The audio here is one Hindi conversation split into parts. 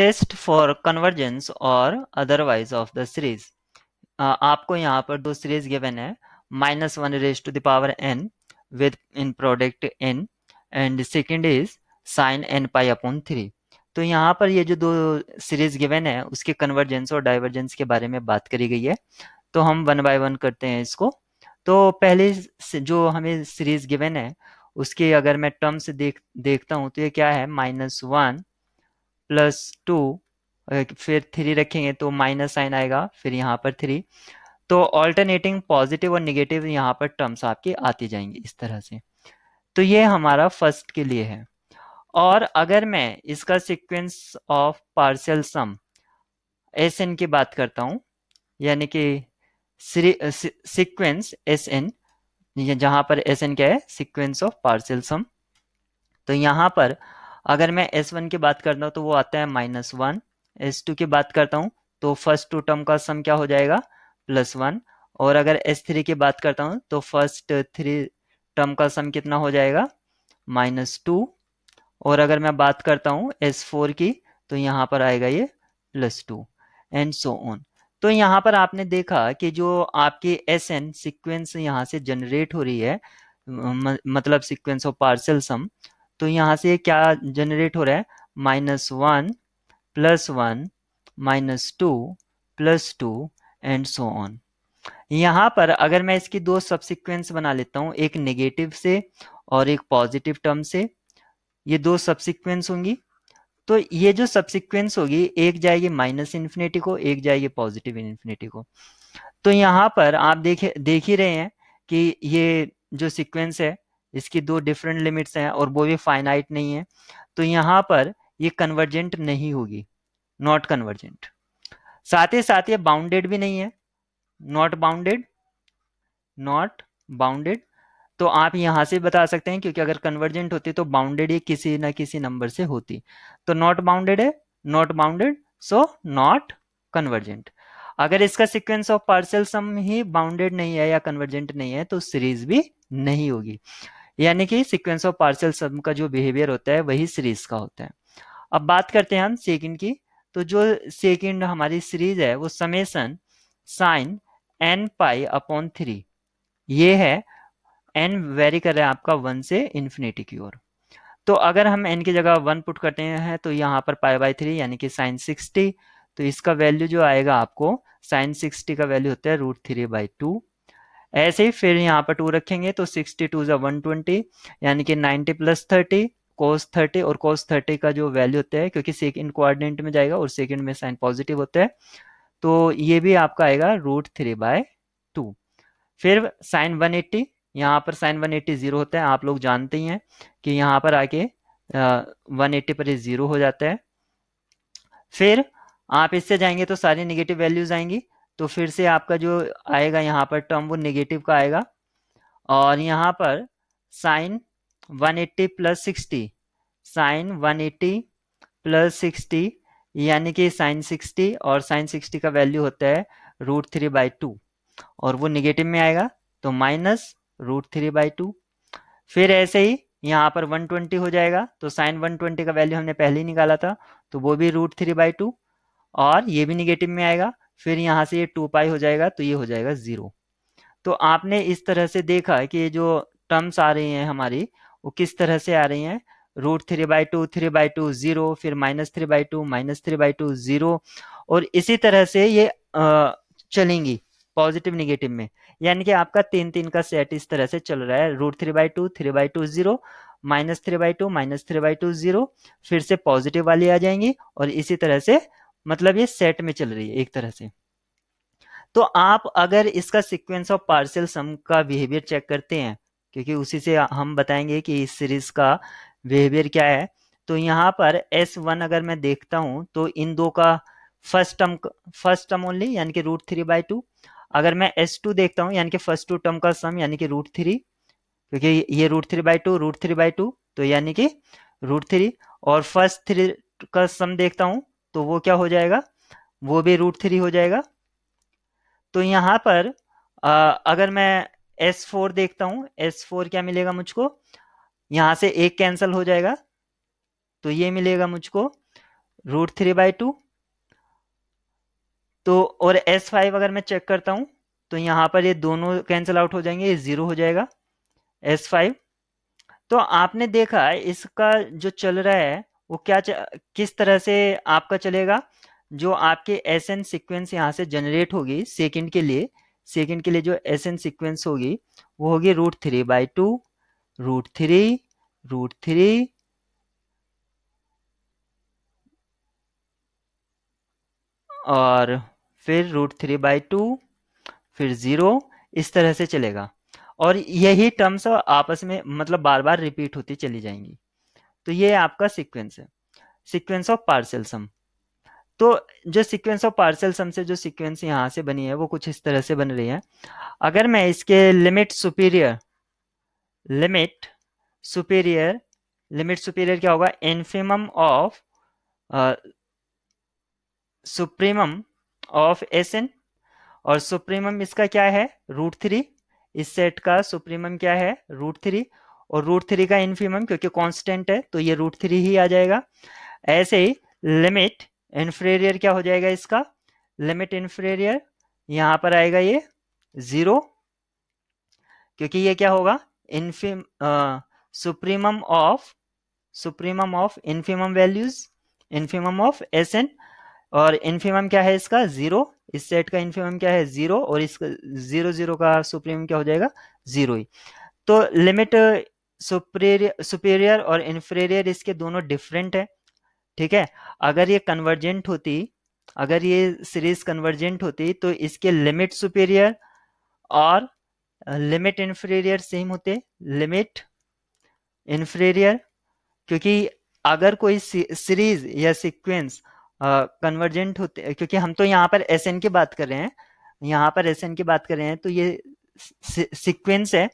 टेस्ट फॉर कन्वर्जेंस और अदरवाइज ऑफ द सीरीज आपको यहाँ पर दो सीरीज गिवन है minus one raise to the power n with in product n and second is sine n pi upon three तो यहाँ पर ये जो दो सीरीज गिवन है उसके कन्वर्जेंस और डाइवर्जेंस के बारे में बात करी गई है तो हम वन बाय वन करते हैं इसको तो पहले जो हमें सीरीज गिवन है उसके अगर मैं टर्म्स देख देखता हूँ तो ये क्या है माइनस वन प्लस टू फिर थ्री रखेंगे तो माइनस साइन आएगा फिर यहाँ पर थ्री तो ऑल्टरनेटिंग पॉजिटिव और निगेटिव यहाँ पर टर्म्स आपकी आती जाएंगी इस तरह से तो ये हमारा फर्स्ट के लिए है और अगर मैं इसका sequence of partial sum S n की बात करता हूँ यानी कि सीक्वेंस एस एन जहाँ पर एस एन क्या है सीक्वेंस ऑफ पार्शियल सम तो यहाँ पर अगर मैं एस वन की बात करता हूँ तो वो आता है माइनस वन एस टू की बात करता हूँ तो फर्स्ट टू टर्म का सम क्या हो जाएगा प्लस वन और अगर एस थ्री की बात करता हूँ तो फर्स्ट थ्री टर्म का सम कितना हो जाएगा माइनस टू और अगर मैं बात करता हूँ एस फोर की तो यहाँ पर आएगा ये plus two and so on तो यहाँ पर आपने देखा कि जो आपकी एस एन सिक्वेंस यहाँ से जनरेट हो रही है मतलब सिक्वेंस ऑफ पार्सल सम तो यहाँ से क्या जनरेट हो रहा है minus one plus one minus two plus two and so on यहाँ पर अगर मैं इसकी दो सबसिक्वेंस बना लेता हूँ एक नेगेटिव से और एक पॉजिटिव टर्म से ये दो सबसिक्वेंस होंगी तो ये जो सबसिक्वेंस होगी एक जाएगी माइनस इन्फिनिटी को एक जाएगी पॉजिटिव इन्फिनिटी को तो यहाँ पर आप देखे देख ही रहे हैं कि ये जो सिक्वेंस है इसकी दो डिफरेंट लिमिट्स हैं और वो भी फाइनाइट नहीं है तो यहाँ पर ये कन्वर्जेंट नहीं होगी नॉट कन्वर्जेंट साथ ही साथ ये बाउंडेड भी नहीं है नॉट बाउंडेड नॉट बाउंडेड तो आप यहां से बता सकते हैं क्योंकि अगर कन्वर्जेंट होती तो बाउंडेड ये किसी ना किसी नंबर से होती तो नॉट बाउंडेड है not bounded so not convergent अगर इसका सीक्वेंस ऑफ पार्सल सम ही बाउंडेड नहीं है या कन्वर्जेंट नहीं है तो सीरीज भी नहीं होगी यानी कि सिक्वेंस ऑफ पार्सल सम का जो बिहेवियर होता है वही सीरीज का होता है अब बात करते हैं हम सेकेंड की तो जो सेकेंड हमारी सीरीज है वो summation sine n pi upon three ये है एन वेरी कर रहा है आपका वन से इन्फिनिटी की ओर तो अगर हम एन की जगह वन पुट करते हैं तो यहाँ पर पाई बाई थ्री यानी कि साइन सिक्सटी तो इसका वैल्यू जो आएगा आपको साइन सिक्सटी का वैल्यू होता है रूट थ्री बाई टू ऐसे ही फिर यहाँ पर टू रखेंगे तो सिक्सटी टू जो वन ट्वेंटी यानी कि ninety plus thirty cos thirty और कोस थर्टी का जो वैल्यू होता है क्योंकि सेकेंड कोऑर्डिनेट में जाएगा और सेकेंड में साइन पॉजिटिव होता है तो ये भी आपका आएगा रूट थ्री बाय टू फिर साइन वन एट्टी यहाँ पर साइन वन एट्टी जीरो होता है आप लोग जानते ही हैं कि यहाँ पर आके वन एट्टी पर जीरो हो जाता है फिर आप इससे जाएंगे तो सारी निगेटिव वैल्यूज आएंगी तो फिर से आपका जो आएगा यहाँ पर टर्म वो नेगेटिव का आएगा और यहाँ पर sine 180 eighty plus sixty sine one eighty plus sixty यानी कि साइन 60 और साइन 60 का वैल्यू होता है रूट थ्री बाई टू और वो निगेटिव में आएगा तो minus root three by two फिर ऐसे ही यहाँ पर 120 हो जाएगा तो साइन 120 का वैल्यू हमने पहले ही निकाला था तो वो भी रूट थ्री बाई टू और ये भी निगेटिव में आएगा फिर यहाँ से ये टू पाई हो जाएगा तो ये हो जाएगा ज़ीरो तो आपने इस तरह से देखा कि ये जो टर्म्स आ रही हैं हमारी वो किस तरह से आ रही हैं root three by two three by two zero फिर minus three by two minus three by two zero और इसी तरह से ये चलेंगी पॉजिटिव निगेटिव में यानी कि आपका तीन तीन का सेट इस तरह से चल रहा है root three by two three by two zero minus three by two minus three by two zero फिर से पॉजिटिव वाली आ जाएंगी और इसी तरह से मतलब ये सेट में चल रही है एक तरह से तो आप अगर इसका सिक्वेंस ऑफ पार्सल सम का बिहेवियर चेक करते हैं क्योंकि उसी से हम बताएंगे कि इस सीरीज का बिहेवियर क्या है तो यहाँ पर एस वन अगर मैं देखता हूँ तो इन दो का first term first term only यानी कि रूट थ्री बाई टू अगर मैं एस टू देखता हूँ यानी कि फर्स्ट टू टर्म का सम यानी कि रूट थ्री क्योंकि ये root three by two root three by two तो यानी कि रूट थ्री और फर्स्ट थ्री का सम देखता हूँ तो वो क्या हो जाएगा वो भी रूट थ्री हो जाएगा तो यहाँ पर आ, अगर मैं S4 देखता हूँ S4 क्या मिलेगा मुझको यहाँ से एक कैंसिल हो जाएगा तो ये मिलेगा मुझको रूट थ्री बाई टू तो और S5 अगर मैं चेक करता हूँ तो यहाँ पर ये दोनों कैंसिल आउट हो जाएंगे ये ज़ीरो हो जाएगा S5 तो आपने देखा इसका जो चल रहा है वो क्या किस तरह से आपका चलेगा जो आपके एस एन सिक्वेंस यहाँ से जनरेट होगी सेकेंड के लिए सेकेंड के लिए जो एस एन सिक्वेंस होगी वो होगी root three by two root three root three और फिर रूट थ्री बाई टू फिर ज़ीरो इस तरह से चलेगा और यही टर्म्स आपस में मतलब बार बार रिपीट होती चली जाएंगी तो ये आपका सिक्वेंस है सिक्वेंस ऑफ पार्सल सम तो जो सीक्वेंस ऑफ पार्सल सम से जो सीक्वेंस यहाँ से बनी है वो कुछ इस तरह से बन रही है अगर मैं इसके limit superior limit superior limit superior क्या होगा infimum of supremum of S N और सुप्रीमम इसका क्या है रूट थ्री इस सेट का सुप्रीमम क्या है रूट थ्री और रूट थ्री का इन्फिमम क्योंकि कांस्टेंट है तो ये रूट थ्री ही आ जाएगा ऐसे ही लिमिट इन्फ्रेरियर क्या हो जाएगा इसका लिमिट इन्फ्रेरियर यहां पर आएगा ये जीरो क्योंकि ये क्या होगा infimum supremum of supremum of infimum values infimum of S N और इन्फिमम क्या है इसका जीरो इस सेट का इन्फिमम क्या है जीरो और इसका जीरो जीरो का सुप्रीमम क्या हो जाएगा जीरो ही तो लिमिट सुपेरियर सुपेरियर और इन्फ्रेरियर इसके दोनों डिफरेंट है ठीक है अगर ये कन्वर्जेंट होती अगर ये सीरीज कन्वर्जेंट होती तो इसके लिमिट सुपीरियर और लिमिट इन्फीरियर सेम होते लिमिट इन्फीरियर क्योंकि अगर कोई सीरीज या सीक्वेंस कन्वर्जेंट uh, होते क्योंकि हम तो यहाँ पर एस की बात कर रहे हैं यहाँ पर एस की बात कर रहे हैं तो ये सीक्वेंस है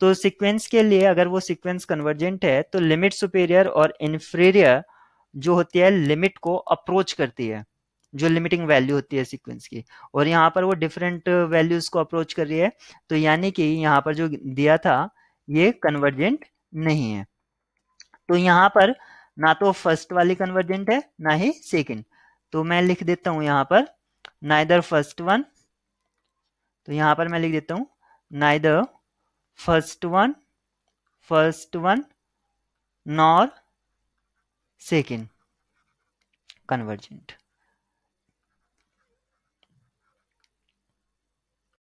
तो सीक्वेंस के लिए अगर वो सीक्वेंस कन्वर्जेंट है तो लिमिट सुपेरियर और इन्फीरियर जो होती है लिमिट को अप्रोच करती है जो लिमिटिंग वैल्यू होती है सीक्वेंस की और यहाँ पर वो डिफरेंट वैल्यूज को अप्रोच कर रही है तो यानी कि यहाँ पर जो दिया था ये कन्वर्जेंट नहीं है तो यहाँ पर ना तो फर्स्ट वाली कन्वर्जेंट है ना ही सेकेंड तो मैं लिख देता हूं यहाँ पर नाइदर फर्स्ट वन तो यहां पर मैं लिख देता हूं neither first one first one nor Second, convergent.